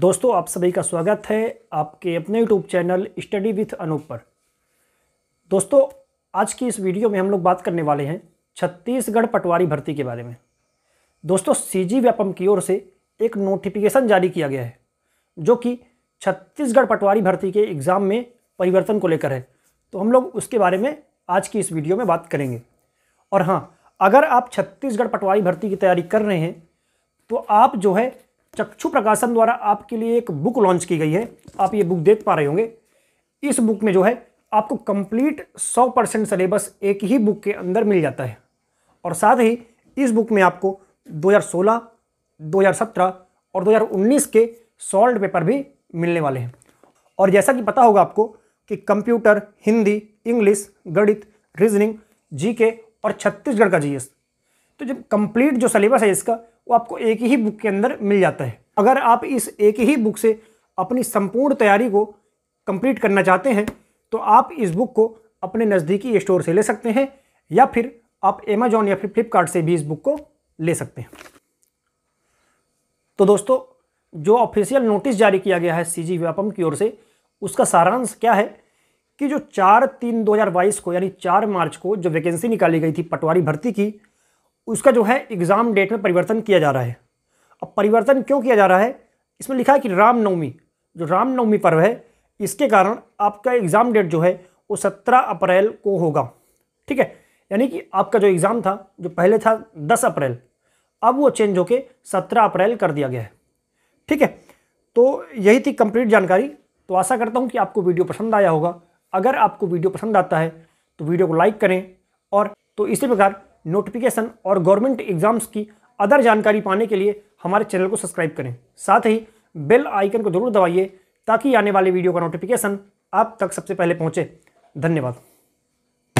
दोस्तों आप सभी का स्वागत है आपके अपने YouTube channel study with Anoop पर दोस्तों आज की इस वीडियो में हम लोग बात करने वाले हैं छत्तीसगढ़ पटवारी भर्ती के बारे में दोस्तों सीजी व्यापम की ओर से एक नोटिफिकेशन जारी किया गया है जो कि छत्तीसगढ़ पटवारी भर्ती के एग्ज़ाम में परिवर्तन को लेकर है तो हम लोग उसके बारे में आज की इस वीडियो में बात करेंगे और हाँ अगर आप छत्तीसगढ़ पटवारी भर्ती की तैयारी कर रहे हैं तो आप जो है चक्षु प्रकाशन द्वारा आपके लिए एक बुक लॉन्च की गई है आप ये बुक देख पा रहे होंगे इस बुक में जो है आपको कंप्लीट 100 परसेंट सलेबस एक ही बुक के अंदर मिल जाता है और साथ ही इस बुक में आपको 2016, 2017 और 2019 के सॉल्ट पेपर भी मिलने वाले हैं और जैसा कि पता होगा आपको कि कंप्यूटर हिंदी इंग्लिश गणित रीजनिंग जी और छत्तीसगढ़ का जी तो जब कंप्लीट जो सिलेबस है इसका वो आपको एक ही बुक के अंदर मिल जाता है अगर आप इस एक ही बुक से अपनी संपूर्ण तैयारी को कंप्लीट करना चाहते हैं तो आप इस बुक को अपने नज़दीकी स्टोर से ले सकते हैं या फिर आप अमेजोन या फिर फ्लिपकार्ट से भी इस बुक को ले सकते हैं तो दोस्तों जो ऑफिशियल नोटिस जारी किया गया है सी जी व्यापम की ओर से उसका सारांश क्या है कि जो चार तीन दो हज़ार बाईस को यानी चार मार्च को जो वैकेंसी निकाली गई थी पटवारी भर्ती की उसका जो है एग्ज़ाम डेट में परिवर्तन किया जा रहा है अब परिवर्तन क्यों किया जा रहा है इसमें लिखा है कि रामनवमी जो रामनवमी पर्व है इसके कारण आपका एग्ज़ाम डेट जो है वो सत्रह अप्रैल को होगा ठीक है यानी कि आपका जो एग्ज़ाम था जो पहले था दस अप्रैल अब वो चेंज होके सत्रह अप्रैल कर दिया गया है ठीक है तो यही थी कंप्लीट जानकारी तो आशा करता हूँ कि आपको वीडियो पसंद आया होगा अगर आपको वीडियो पसंद आता है तो वीडियो को लाइक करें और तो इसी प्रकार नोटिफिकेशन और गवर्नमेंट एग्जाम्स की अदर जानकारी पाने के लिए हमारे चैनल को सब्सक्राइब करें साथ ही बेल आइकन को जरूर दबाइए ताकि आने वाले वीडियो का नोटिफिकेशन आप तक सबसे पहले पहुंचे धन्यवाद